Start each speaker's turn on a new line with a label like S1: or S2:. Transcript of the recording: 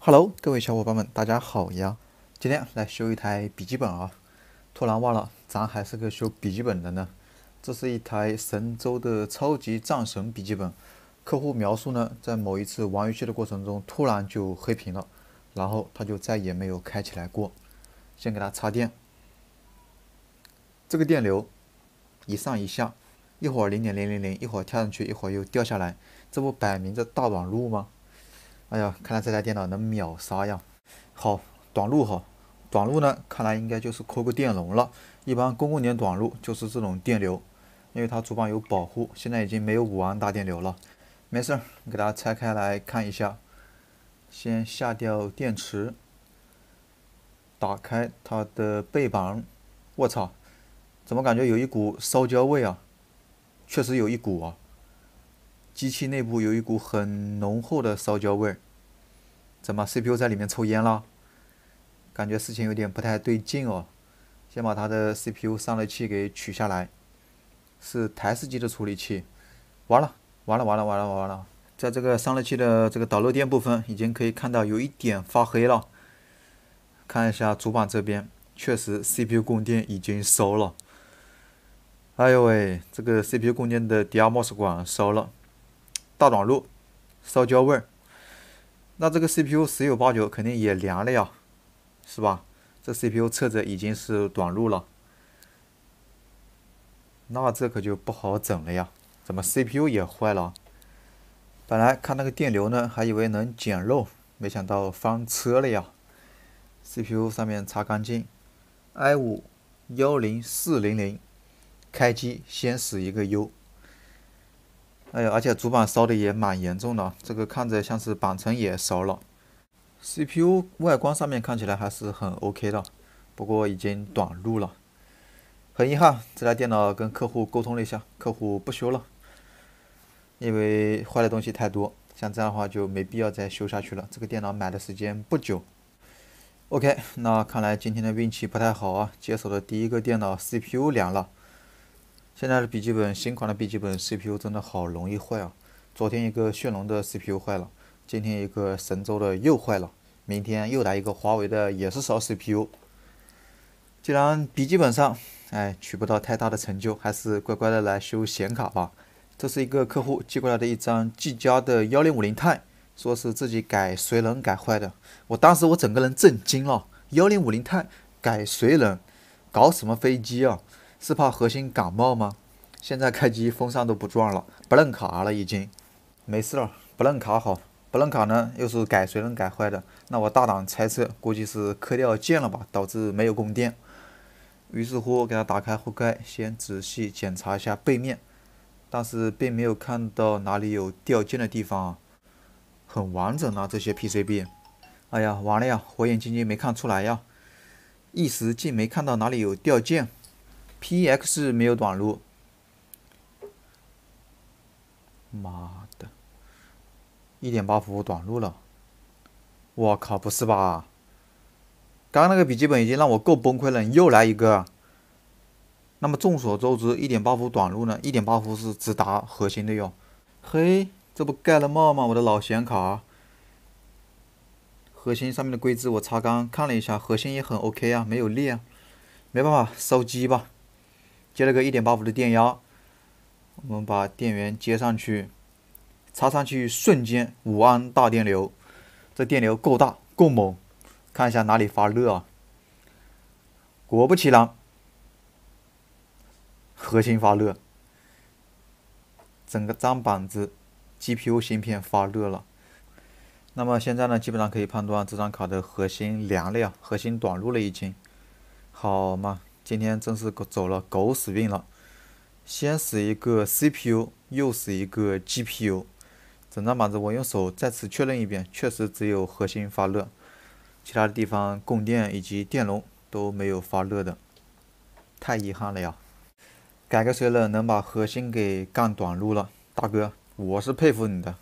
S1: Hello，各位小伙伴们，大家好呀！今天来修一台笔记本啊，突然忘了咱还是个修笔记本的呢。这是一台神舟的超级战神笔记本，客户描述呢，在某一次玩游戏的过程中突然就黑屏了，然后他就再也没有开起来过。先给它插电，这个电流一上一下，一会儿零点零零零，一会儿跳上去，一会儿又掉下来，这不摆明着大短路吗？哎呀，看来这台电脑能秒杀呀！好，短路哈，短路呢？看来应该就是扣个电容了。一般公共点短路就是这种电流，因为它主板有保护，现在已经没有五安大电流了。没事儿，给大家拆开来看一下。先下掉电池，打开它的背板。我操，怎么感觉有一股烧焦味啊？确实有一股啊。机器内部有一股很浓厚的烧焦味。怎么 CPU 在里面抽烟了？感觉事情有点不太对劲哦。先把它的 CPU 散热器给取下来。是台式机的处理器。完了完了完了完了完了在这个散热器的这个导热垫部分，已经可以看到有一点发黑了。看一下主板这边，确实 CPU 供电已经烧了。哎呦喂，这个 CPU 供电的低压 mos 管烧了，大短路，烧焦味儿。那这个 CPU 十有八九肯定也凉了呀，是吧？这 CPU 测着已经是短路了，那这可就不好整了呀！怎么 CPU 也坏了？本来看那个电流呢，还以为能捡漏，没想到翻车了呀！CPU 上面擦干净，i 五幺零四零零，开机先死一个 U。哎呀，而且主板烧的也蛮严重的，这个看着像是板层也烧了。CPU 外观上面看起来还是很 OK 的，不过已经短路了，很遗憾，这台电脑跟客户沟通了一下，客户不修了，因为坏的东西太多，像这样的话就没必要再修下去了。这个电脑买的时间不久，OK，那看来今天的运气不太好啊，接手的第一个电脑 CPU 凉了。现在的笔记本，新款的笔记本 CPU 真的好容易坏啊！昨天一个炫龙的 CPU 坏了，今天一个神舟的又坏了，明天又来一个华为的也是烧 CPU。既然笔记本上，哎，取不到太大的成就，还是乖乖的来修显卡吧。这是一个客户寄过来的一张技嘉的幺零五零 i 说是自己改水冷改坏的。我当时我整个人震惊了，幺零五零 i 改水冷，搞什么飞机啊？是怕核心感冒吗？现在开机风扇都不转了，不认卡了，已经没事儿，不认卡好，不认卡呢又是改谁能改坏的？那我大胆猜测，估计是磕掉键了吧，导致没有供电。于是乎，我给它打开后盖，先仔细检查一下背面，但是并没有看到哪里有掉键的地方，啊。很完整啊这些 PCB。哎呀，完了呀，火眼金睛没看出来呀，一时竟没看到哪里有掉键。P X 没有短路，妈的，一点八伏短路了，我靠，不是吧？刚那个笔记本已经让我够崩溃了，你又来一个。那么众所周知，一点八伏短路呢？一点八伏是直达核心的哟。嘿，这不盖了帽吗？我的老显卡，核心上面的硅脂我擦干看了一下，核心也很 O K 啊，没有裂。啊。没办法，烧机吧。接了个一点八伏的电压，我们把电源接上去，插上去瞬间五安大电流，这电流够大够猛，看一下哪里发热啊？果不其然，核心发热，整个张板子 GPU 芯片发热了。那么现在呢，基本上可以判断这张卡的核心凉了，呀，核心短路了已经，好吗？今天真是狗走了狗屎运了，先死一个 CPU，又死一个 GPU，整张板子我用手再次确认一遍，确实只有核心发热，其他的地方供电以及电容都没有发热的，太遗憾了呀！改个水冷能把核心给干短路了，大哥，我是佩服你的。